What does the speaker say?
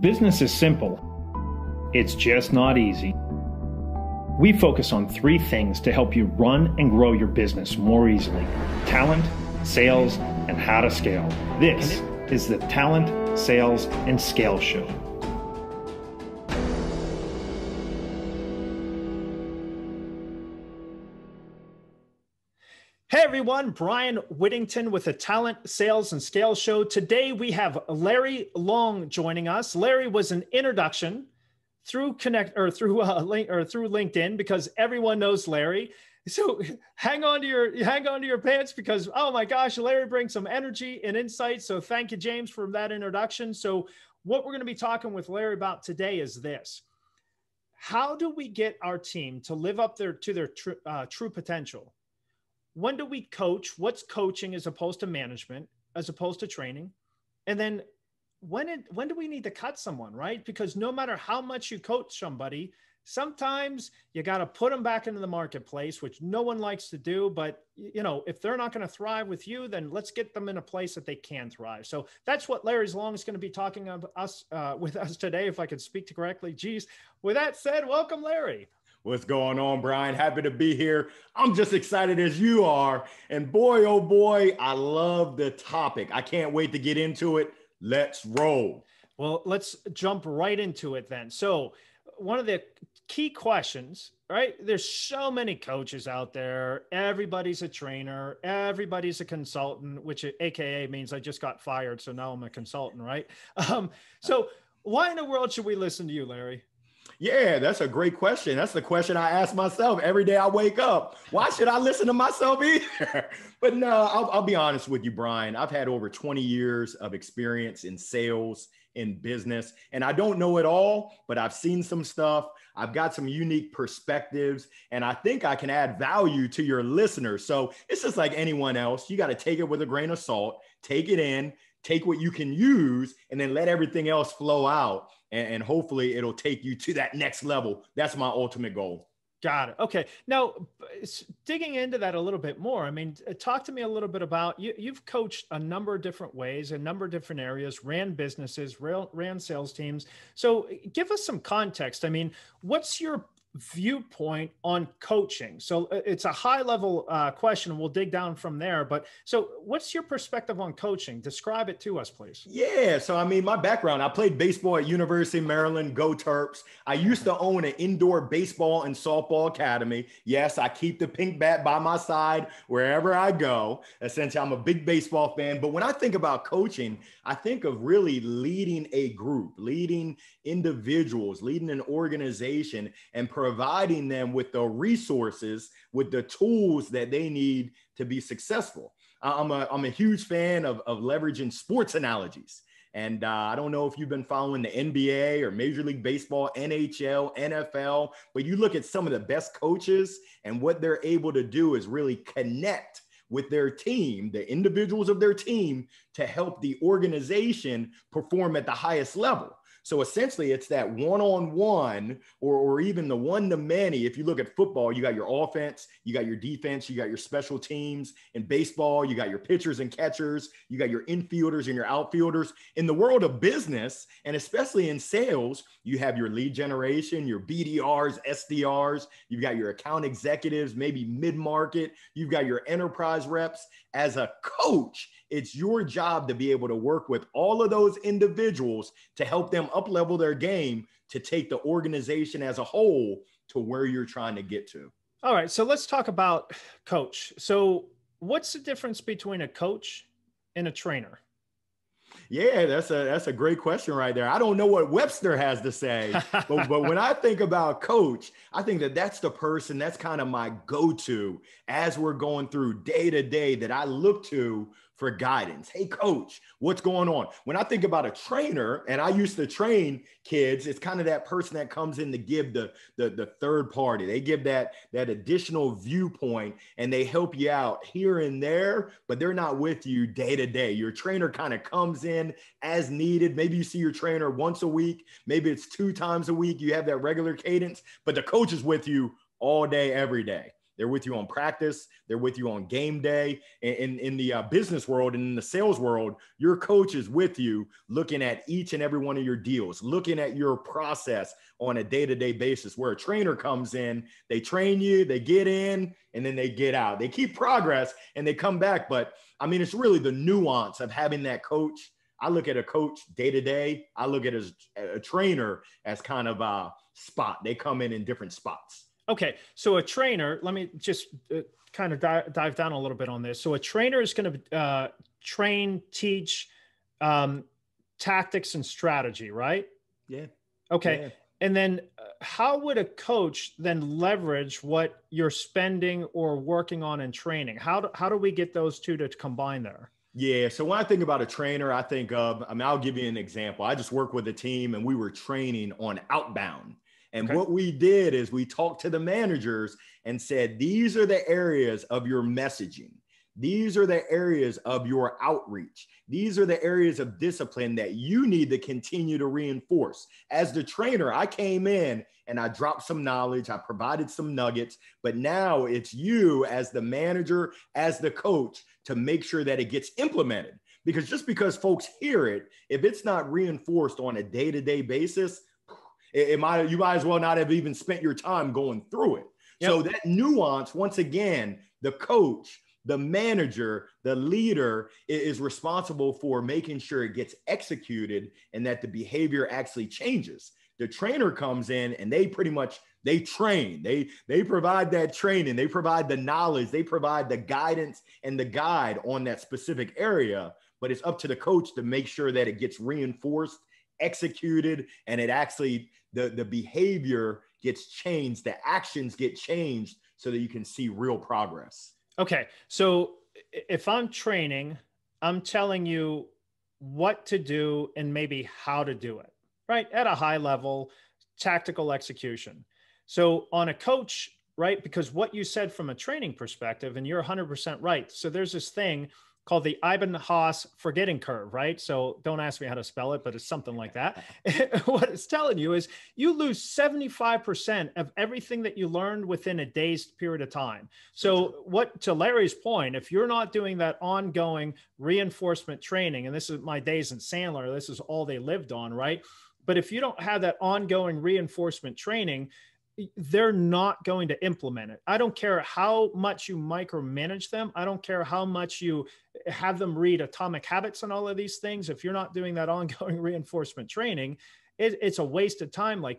Business is simple, it's just not easy. We focus on three things to help you run and grow your business more easily talent, sales, and how to scale. This is the Talent, Sales, and Scale Show. everyone, Brian Whittington with the Talent, Sales, and Scale Show. Today we have Larry Long joining us. Larry was an introduction through Connect or through uh, link, or through LinkedIn because everyone knows Larry. So hang on to your hang on to your pants because oh my gosh, Larry brings some energy and insight. So thank you, James, for that introduction. So what we're going to be talking with Larry about today is this: How do we get our team to live up their to their tr- uh, true potential? when do we coach? What's coaching as opposed to management, as opposed to training? And then when it, when do we need to cut someone, right? Because no matter how much you coach somebody, sometimes you got to put them back into the marketplace, which no one likes to do. But you know, if they're not going to thrive with you, then let's get them in a place that they can thrive. So that's what Larry's Long is going to be talking of us uh, with us today, if I can speak to correctly. Geez. With that said, welcome, Larry. What's going on, Brian? Happy to be here. I'm just excited as you are. And boy, oh boy, I love the topic. I can't wait to get into it. Let's roll. Well, let's jump right into it then. So, one of the key questions, right? There's so many coaches out there. Everybody's a trainer, everybody's a consultant, which AKA means I just got fired. So now I'm a consultant, right? Um, so, why in the world should we listen to you, Larry? Yeah, that's a great question. That's the question I ask myself every day I wake up. Why should I listen to myself either? but no, I'll, I'll, be honest with you, Brian. I've had over 20 years of experience in sales, in business, and I don't know it all, but I've seen some stuff. I've got some unique perspectives, and I think I can add value to your listeners. So it's just like anyone else. You got to take it with a grain of salt, take it in, take what you can use, and then let everything else flow out and, and hopefully it'll take you to that next level. That's my ultimate goal. Got it. Okay. Now, digging into that a little bit more, I mean, uh, talk to me a little bit about you. You've coached a number of different ways, a number of different areas, ran businesses, ran sales teams. So, uh, give us some context. I mean, what's your viewpoint on coaching? So uh, it's a high level uh, question. We'll dig down from there. But so, what's your perspective on coaching? Describe it to us, please. Yeah. So, I mean, my background I played baseball at University of Maryland, Go Terps. I used to own an indoor baseball and softball academy. Yes, I keep the pink bat by my side wherever I go. Essentially, I'm a big baseball fan. But when I think about coaching, I think of really leading a group, leading individuals, leading an organization, and providing them with the resources, with the tools that they need to be successful. I'm a, I'm a huge fan of, of leveraging sports analogies. And uh, I don't know if you've been following the NBA or Major League Baseball, NHL, NFL, but you look at some of the best coaches and what they're able to do is really connect with their team, the individuals of their team, to help the organization perform at the highest level. So essentially, it's that one on one or, even the one to many. If you look at football, you got your offense, you got your defense, you got your special teams. In baseball, you got your pitchers and catchers, you got your infielders and your outfielders. In the world of business, and especially in sales, you have your lead generation, your BDRs, SDRs, you've got your account executives, maybe mid market, you've got your enterprise reps. As a coach, it's your job to be able to work with all of those individuals to help them up level their game to take the organization as a whole to where you're trying to get to. All right, so let's talk about coach. So, what's the difference between a coach and a trainer? Yeah, that's a that's a great question right there. I don't know what Webster has to say, but, but when I think about coach, I think that that's the person that's kind of my go-to as we're going through day to day that I look to for guidance. Hey, coach, what's going on? When I think about a trainer, and I used to train kids, it's kind of that person that comes in to give the, the, the third party. They give that, that additional viewpoint and they help you out here and there, but they're not with you day to day. Your trainer kind of comes in as needed. Maybe you see your trainer once a week, maybe it's two times a week. You have that regular cadence, but the coach is with you all day, every day. They're with you on practice. They're with you on game day. In, in, in the uh, business world and in the sales world, your coach is with you looking at each and every one of your deals, looking at your process on a day to day basis. Where a trainer comes in, they train you, they get in, and then they get out. They keep progress and they come back. But I mean, it's really the nuance of having that coach. I look at a coach day to day. I look at a, a trainer as kind of a spot. They come in in different spots. Okay, so a trainer, let me just uh, kind of di- dive down a little bit on this. So a trainer is going to uh, train, teach um, tactics and strategy, right? Yeah. Okay. Yeah. And then uh, how would a coach then leverage what you're spending or working on in training? How do, how do we get those two to combine there? Yeah. So when I think about a trainer, I think of, I mean, I'll give you an example. I just work with a team and we were training on outbound. And okay. what we did is we talked to the managers and said, these are the areas of your messaging. These are the areas of your outreach. These are the areas of discipline that you need to continue to reinforce. As the trainer, I came in and I dropped some knowledge, I provided some nuggets, but now it's you as the manager, as the coach, to make sure that it gets implemented. Because just because folks hear it, if it's not reinforced on a day to day basis, it, it might you might as well not have even spent your time going through it. Yep. So that nuance, once again, the coach, the manager, the leader is responsible for making sure it gets executed and that the behavior actually changes. The trainer comes in and they pretty much they train. They they provide that training, they provide the knowledge, they provide the guidance and the guide on that specific area, but it's up to the coach to make sure that it gets reinforced executed and it actually the the behavior gets changed the actions get changed so that you can see real progress okay so if i'm training i'm telling you what to do and maybe how to do it right at a high level tactical execution so on a coach right because what you said from a training perspective and you're 100% right so there's this thing called the Ibn Haas forgetting curve, right? So don't ask me how to spell it, but it's something like that. what it's telling you is you lose 75% of everything that you learned within a day's period of time. So what to Larry's point, if you're not doing that ongoing reinforcement training, and this is my days in Sandler, this is all they lived on, right? But if you don't have that ongoing reinforcement training, they're not going to implement it. I don't care how much you micromanage them. I don't care how much you have them read Atomic Habits and all of these things. If you're not doing that ongoing reinforcement training, it, it's a waste of time. Like